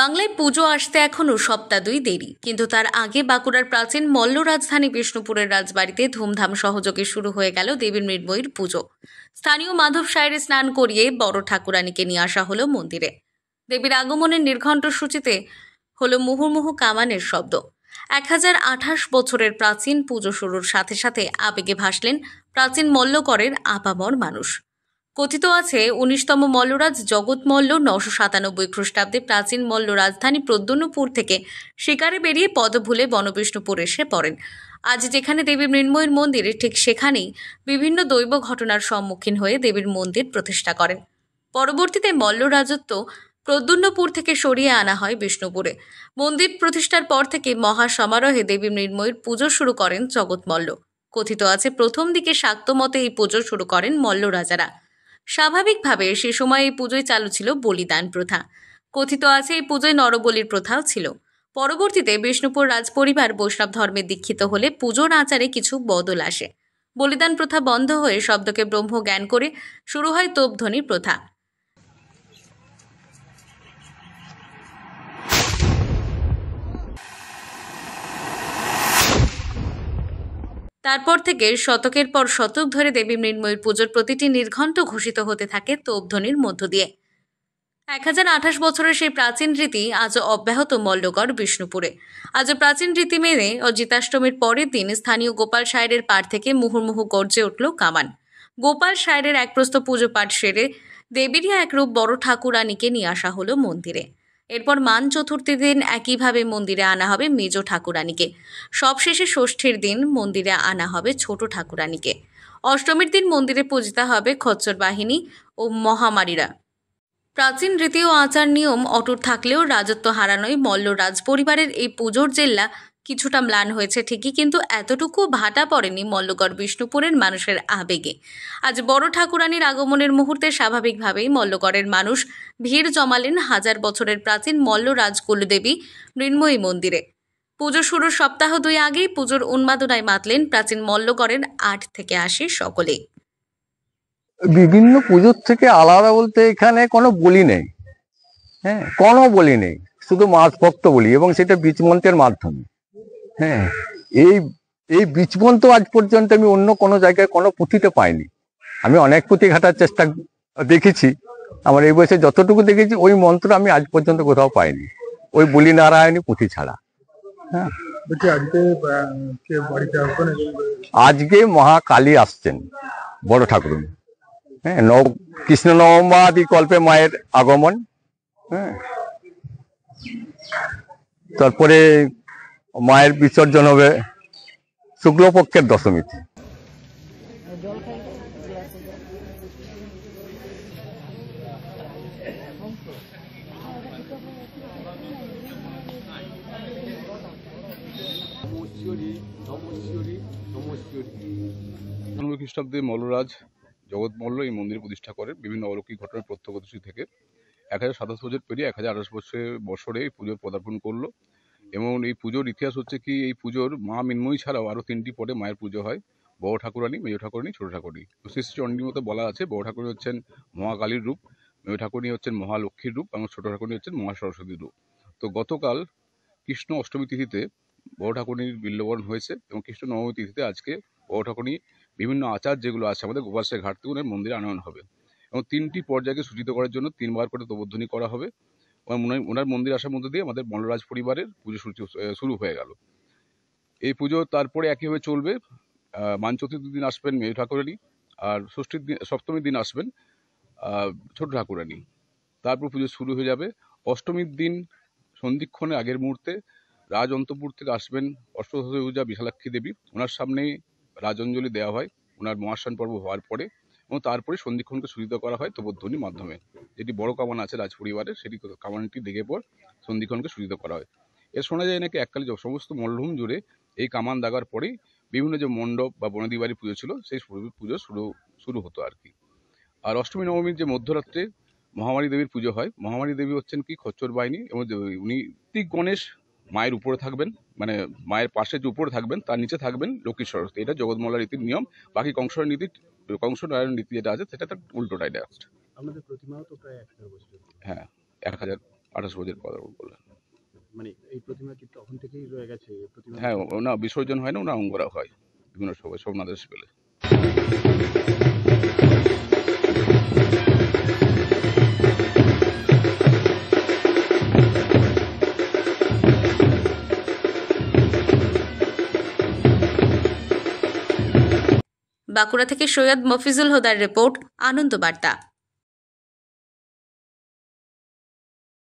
বাংলায় পুজো আসতে এখনও সপ্তাহ দুই দেরি কিন্তু তার আগে বাঁকুড়ার প্রাচীন মল্ল রাজধানী বিষ্ণুপুরের রাজবাড়িতে ধুমধাম সহযোগে শুরু হয়ে গেল দেবীর মৃন্ময়ীর পুজো স্থানীয় মাধব সায়রে স্নান করিয়ে বড় ঠাকুরানীকে নিয়ে আসা হলো মন্দিরে দেবীর আগমনের নির্ঘণ্ট সূচিতে হলো মুহুর্মুহু কামানের শব্দ এক হাজার আঠাশ বছরের প্রাচীন পুজো শুরুর সাথে সাথে আবেগে ভাসলেন প্রাচীন মল্লকরের আপামর মানুষ কথিত আছে উনিশতম মল্লরাজ জগৎ মল্ল নশো সাতানব্বই খ্রিস্টাব্দে প্রাচীন মল্ল রাজধানী প্রদ্যন্নপুর থেকে শিকারে বেরিয়ে পদ ভুলে বনবিষ্ণুপুর এসে পড়েন আজ যেখানে দেবী মৃন্ময়ের মন্দির ঠিক সেখানেই বিভিন্ন দৈব ঘটনার সম্মুখীন হয়ে দেবীর মন্দির প্রতিষ্ঠা করেন পরবর্তীতে মল্ল রাজত্ব প্রদ্যুন্নপুর থেকে সরিয়ে আনা হয় বিষ্ণুপুরে মন্দির প্রতিষ্ঠার পর থেকে মহা সমারোহে দেবী মৃন্ময়ীর পুজো শুরু করেন জগৎমল্ল কথিত আছে প্রথম দিকে শাক্তমতে এই পুজো শুরু করেন মল্ল রাজারা স্বাভাবিকভাবে সে সময় এই পুজোয় চালু ছিল বলিদান প্রথা কথিত আছে এই পুজোয় নরবলির প্রথাও ছিল পরবর্তীতে বিষ্ণুপুর রাজপরিবার বৈষ্ণব ধর্মে দীক্ষিত হলে পুজোর আচারে কিছু বদল আসে বলিদান প্রথা বন্ধ হয়ে শব্দকে ব্রহ্ম জ্ঞান করে শুরু হয় তোপধ্বনি প্রথা তারপর থেকে শতকের পর শতক ধরে দেবী মৃন্ময়ীর পুজোর প্রতিটি নির্ঘণ্ট ঘোষিত হতে থাকে তোপধ্বনির মধ্য দিয়ে এক হাজার আঠাশ বছরের সেই প্রাচীন রীতি আজও অব্যাহত মল্লগড় বিষ্ণুপুরে আজও প্রাচীন রীতি মেনে অজিতাষ্টমীর পরের দিন স্থানীয় গোপাল সায়ের পাড় থেকে মুহুর্মুহু গর্জে উঠল কামান গোপাল সায়ের এক পুজো পাঠ সেরে দেবীরই এক রূপ বড় ঠাকুরানীকে নিয়ে আসা হলো মন্দিরে এরপর মান চতুর্থীর দিন একইভাবে মন্দিরে আনা হবে মেজ ঠাকুরানীকে সবশেষে ষষ্ঠীর দিন মন্দিরে আনা হবে ছোট ঠাকুরানীকে অষ্টমীর দিন মন্দিরে পূজিতা হবে খচ্চর বাহিনী ও মহামারীরা প্রাচীন রীতি ও আচার নিয়ম অটুট থাকলেও রাজত্ব হারানোই মল্লরাজ পরিবারের এই পুজোর জেল্লা কিছুটা ম্লান হয়েছে ঠিকই কিন্তু এতটুকু ভাটা পড়েনি মল্লগড় বিষ্ণুপুরের মানুষের আবেগে আজ বড় ঠাকুরানির আগমনের মুহূর্তে স্বাভাবিকভাবেই মল্লগড়ের মানুষ ভিড় জমালেন হাজার বছরের প্রাচীন মল্লরাজ কুলদেবী মৃন্ময়ী মন্দিরে পুজো শুরুর সপ্তাহ দুই আগেই পুজোর উন্মাদনায় মাতলেন প্রাচীন মল্লগড়ের আট থেকে আশি সকলে বিভিন্ন পুজোর থেকে আলাদা বলতে এখানে কোনো বলি নেই হ্যাঁ কোনো বলি নেই শুধু মাছ ভক্ত বলি এবং সেটা বীজ মন্ত্রের মাধ্যমে হ্যাঁ এই এই তো আজ পর্যন্ত আমি অন্য কোনো জায়গায় কোনো পুঁথিতে পাইনি আমি অনেক পুঁথি ঘাটার চেষ্টা দেখেছি আমার এই বয়সে যতটুকু দেখেছি ওই মন্ত্র আমি আজ পর্যন্ত কোথাও পাইনি ওই বলি নারায়ণী পুঁথি ছাড়া হ্যাঁ আজকে মহাকালী আসছেন বড় ঠাকুর হ্যাঁ নব কৃষ্ণ নবমাদি কল্পে মায়ের আগমন হ্যাঁ তারপরে মায়ের বিসর্জন হবে শুক্লপক্ষের দশমীতে খ্রিস্টাব্দে মল্লরাজ জগৎ মল্ল এই মন্দির প্রতিষ্ঠা করেন বিভিন্ন অলৌকিক ঘটনার প্রত্যক্ষদর্শী থেকে এক হাজার সাতাশ বছর পেরিয়ে এক হাজার আঠাশ বছরে বছরে পুজোর পদার্পণ করলো এবং এই পুজোর ইতিহাস হচ্ছে কি এই পুজোর মা মিন্ময়ী ছাড়াও আরও তিনটি পদে মায়ের পুজো হয় বড় ঠাকুরানি মেজ ঠাকুরানি ছোটো ঠাকুরানি শ্রী চণ্ডীর মতো বলা আছে বড় ঠাকুরী হচ্ছেন মহাকালীর রূপ মেয় ঠাকুরী হচ্ছেন মহালক্ষ্মীর রূপ এবং ছোটো ঠাকুরী হচ্ছেন মহা সরস্বতীর রূপ তো গতকাল কৃষ্ণ অষ্টমী তিথিতে বড় ঠাকুরীর বিল্লবরণ হয়েছে এবং কৃষ্ণ নবমী তিথিতে আজকে বড় ঠাকুরী বিভিন্ন আচার যেগুলো আছে আমাদের গোপালসের ঘাট থেকে মন্দিরে আনয়ন হবে এবং তিনটি পর্যায়কে সূচিত করার জন্য তিনবার করে প্রবোধনী করা হবে ওনার মন্দির আসার মধ্যে দিয়ে আমাদের বনরাজ পরিবারের পুজো শুরু হয়ে গেল এই পুজো তারপরে একইভাবে চলবে মান দিন আসবেন মেয়ে ঠাকুরানি আর ষষ্ঠীর দিন সপ্তমীর দিন আসবেন ছোট ঠাকুরানি তারপর পুজো শুরু হয়ে যাবে অষ্টমীর দিন সন্ধিক্ষণে আগের মুহূর্তে রাজ অন্তপুর থেকে আসবেন অষ্টদশ পূজা বিশালাক্ষী দেবী ওনার সামনেই রাজঞ্জলি দেওয়া হয় ওনার মহাস্নান পর্ব হওয়ার পরে এবং তারপরে সন্ধিক্ষণকে সূচিত করা হয় তোপধ্বনির মাধ্যমে যেটি বড় কামান আছে রাজপরিবারের সেটি কামানটি দেখে পর সন্ধিক্ষণকে সূচিত করা হয় এর শোনা যায় নাকি এককালে সমস্ত মল্লভূম জুড়ে এই কামান দাগার পরেই বিভিন্ন যে মণ্ডপ বা বনদি বাড়ি পুজো ছিল সেই পুজো শুরু শুরু হতো আর কি আর অষ্টমী নবমীর যে মধ্যরাত্রে মহামারী দেবীর পুজো হয় মহামারী দেবী হচ্ছেন কি খচ্চর বাহিনী এবং উনি তিক গণেশ মায়ের উপরে থাকবেন মানে মায়ের পাশে যে উপরে থাকবেন তার নিচে থাকবেন লক্ষ্মী সরস্বতী এটা জগৎমলা রীতির নিয়ম বাকি কংসর নীতি কংস নারায়ণ নীতি যেটা আছে সেটা তার উল্টোটাই নেক্সট আমাদের প্রতিমাও তো প্রায় এক হাজার বছর হ্যাঁ এক হাজার আঠাশ বছর পর বললেন মানে এই প্রতিমা কি তখন থেকেই রয়ে গেছে প্রতিমা হ্যাঁ না বিসর্জন হয় না ওনা অঙ্গরা হয় বিভিন্ন সবাই সোমনাথের পেলে বাঁকুড়া থেকে সৈয়দ মফিজুল হোদার রিপোর্ট আনন্দবার্তা